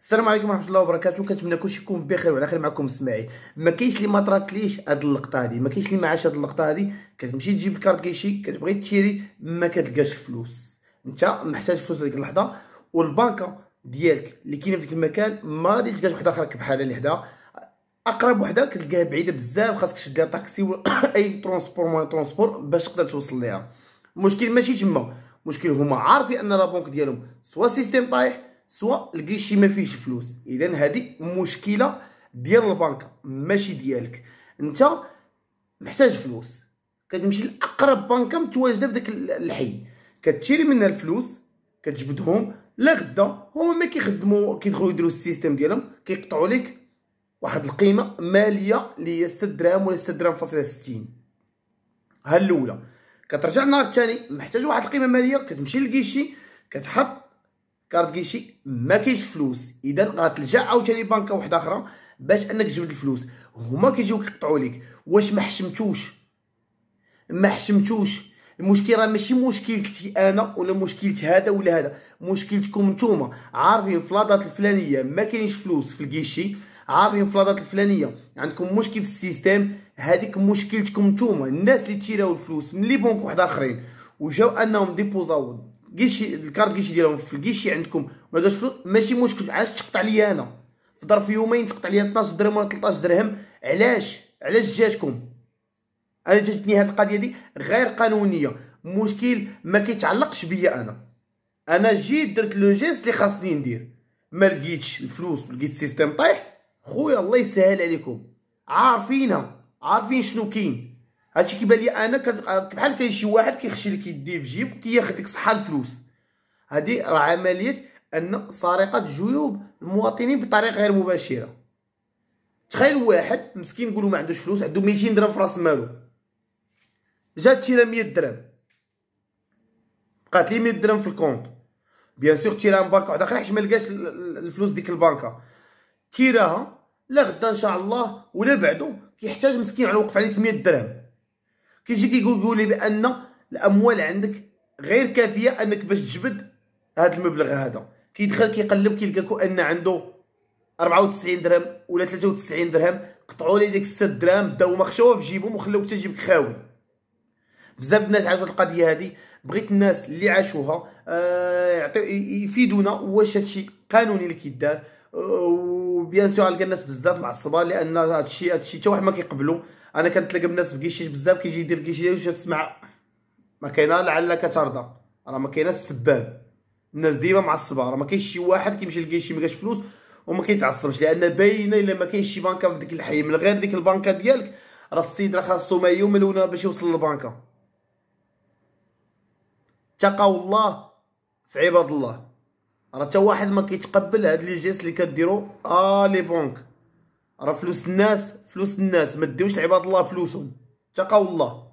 السلام عليكم ورحمه الله وبركاته كنتمنى كلشي يكون بخير وعلى خير معكم اسماعيل ما كاينش اللي ما طراتليش هاد اللقطه هادي ما كاينش اللي ما عاش هاد اللقطه هادي كتمشي تجيب الكارت كيشي كتبغي تشري ما كتلقاش الفلوس انت محتاج فلوس ديك اللحظه والبنكه ديالك اللي كاينه في ديك المكان ما غادي تلقاش وحده اخرى بحالها اللي حدا اقرب وحده كتلقاها بعيده بزاف خاصك تشد لها طاكسي ولا اي ترونسبور موان ترونسبور باش تقدر توصل ليها المشكل ماشي تما المشكل هما عارفين ان لا بنك ديالهم سوا سيستيم طايح سواء لقيتي ما فيهش فلوس اذا هذه مشكله ديال البنك ماشي ديالك انت محتاج فلوس كتمشي لاقرب بنكه متواجده في داك الحي كتشري منها الفلوس كتجبدهم لا غدا هما ما كيخدموا كيدخلوا يديروا السيستم ديالهم كيقطعوا لك واحد القيمه ماليه اللي هي 6 درهم ولا 6 درهم فاصله 60 ها الاولى كترجع النهار الثاني محتاج واحد القيمه ماليه كتمشي للكيشي كتحط كارت كيشي ما كاينش فلوس اذا غتلجا عاوتاني لبنكه واحده اخرى باش انك تجبد الفلوس هما كيجيو كيقطعوا لك واش ما حشمتوش ما حشمتوش المشكل راه ماشي مشكلتي انا ولا مشكلة هذا ولا هذا مشكلتكم نتوما عارفين في الفلانيه ما كاينش فلوس في الكيشي عارفين في الفلانيه عندكم مشكل في السيستيم هذيك مشكلتكم نتوما الناس اللي تيراو الفلوس من لي بنك واحد اخرين وجاو انهم ديبوزاو كيشي الكارت كيشي ديالهم في الكيشي عندكم ما لقاش ماشي مشكل علاش تقطع ليا انا في ظرف يومين تقطع ليا 12 درهم ولا 13 درهم علاش علاش جاتكم انا جاتني هاد القضيه دي غير قانونيه مشكل ما كيتعلقش بيا انا انا جيت درت لو جيست اللي خاصني ندير ما لقيتش الفلوس لقيت السيستم طايح خويا الله يسهل عليكم عارفينها عارفين شنو كاين هادشي كيبان لي انا بحال كاين شي واحد كيخشي لك يدي في جيب كياخذ لك صحه الفلوس هادي راه عمليه ان سرقه جيوب المواطنين بطريقه غير مباشره تخيل واحد مسكين نقولوا ما عندوش فلوس عنده 200 درهم في راس مالو جات تيرا 100 درهم بقات لي 100 درهم في الكونط بيان سور تيراها من بنكه واحده اخرى حيت ما لقاش الفلوس ديك البنكه تيراها لا غدا ان شاء الله ولا بعدو كيحتاج مسكين على وقف عليك 100 درهم كيجي كيقول لي بان الاموال عندك غير كافيه انك باش تجبد هذا المبلغ هذا كيدخل كيقلب كيلقاكو ان عنده 94 درهم ولا 93 درهم قطعوا لي ديك 6 درهم داو مخشوه في جيبهم وخلاوك تجيبك خاوي بزاف الناس عاشوا القضيه هذه بغيت الناس اللي عاشوها آه يفيدونا واش هادشي قانوني اللي كيدار وبيان سور غنلقى الناس بزاف معصبه لان هادشي هادشي حتى واحد ما كيقبلو انا كنتلاقى بالناس بكيشي بزاف كيجي يدير كيشي تسمع ما كاينه لعلك ترضى راه ما كاينه السباب الناس ديما معصبه راه ما كاينش شي واحد كيمشي لكيشي ما كاش فلوس وما كيتعصبش لان باينه الا ما كاينش شي بنكه في ديك الحي من غير ديك البنكه ديالك راه السيد راه خاصو ما يوم الاولى باش يوصل للبنكه تقوا الله في عباد الله راه حتى واحد ما كيتقبل هاد لي جيست اللي كديرو اه لي بونك راه فلوس الناس فلوس الناس ما ديوش لعباد الله فلوسهم تقوا الله